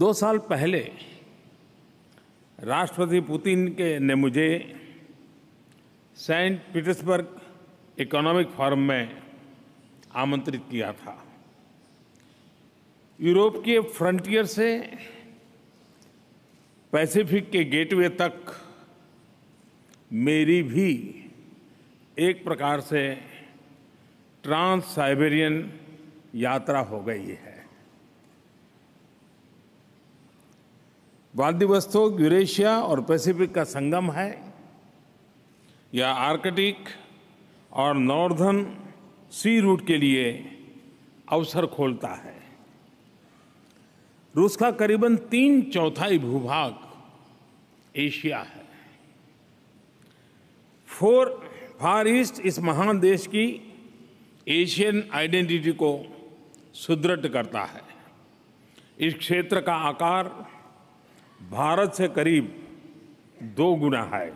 दो साल पहले राष्ट्रपति पुतिन के ने मुझे सेंट पीटर्सबर्ग इकोनॉमिक फोरम में आमंत्रित किया था यूरोप के फ्रंटियर से पैसिफिक के गेटवे तक मेरी भी एक प्रकार से ट्रांस साइबेरियन यात्रा हो गई है व्लादिवस्तोक यूरेशिया और पैसिफिक का संगम है यह आर्कटिक और नॉर्दर्न सी रूट के लिए अवसर खोलता है रूस का करीबन तीन चौथाई भूभाग एशिया है फोर फार ईस्ट इस महान देश की एशियन आइडेंटिटी को सुदृढ़ करता है इस क्षेत्र का आकार भारत से करीब दो गुना है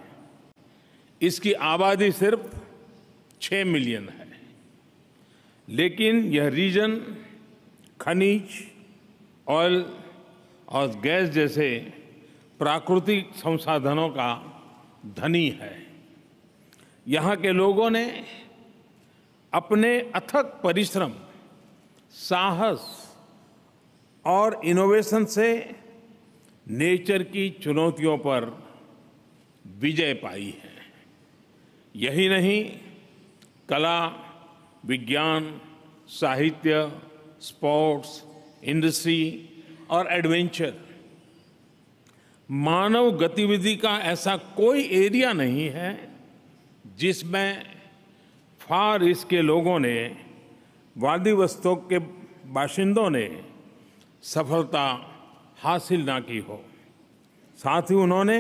इसकी आबादी सिर्फ छ मिलियन है लेकिन यह रीजन खनिज ऑयल और गैस जैसे प्राकृतिक संसाधनों का धनी है यहाँ के लोगों ने अपने अथक परिश्रम साहस और इनोवेशन से नेचर की चुनौतियों पर विजय पाई है यही नहीं कला विज्ञान साहित्य स्पोर्ट्स इंडस्ट्री और एडवेंचर मानव गतिविधि का ऐसा कोई एरिया नहीं है जिसमें फार ईस्ट के लोगों ने वादिवस्तों के बाशिंदों ने सफलता हासिल ना की हो साथ ही उन्होंने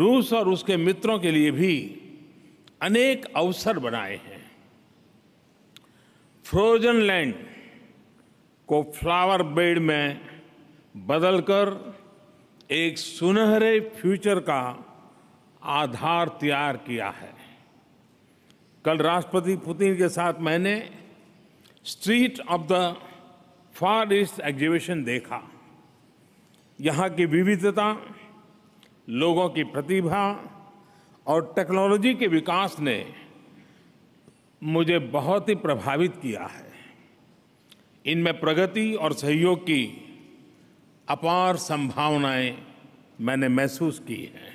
रूस और उसके मित्रों के लिए भी अनेक अवसर बनाए हैं फ्रोजन लैंड को फ्लावर बेड में बदलकर एक सुनहरे फ्यूचर का आधार तैयार किया है कल राष्ट्रपति पुतिन के साथ मैंने street of the far east exhibition देखा यहाँ की विविधता लोगों की प्रतिभा और टेक्नोलॉजी के विकास ने मुझे बहुत ही प्रभावित किया है इनमें प्रगति और सहयोग की अपार संभावनाएं मैंने महसूस की हैं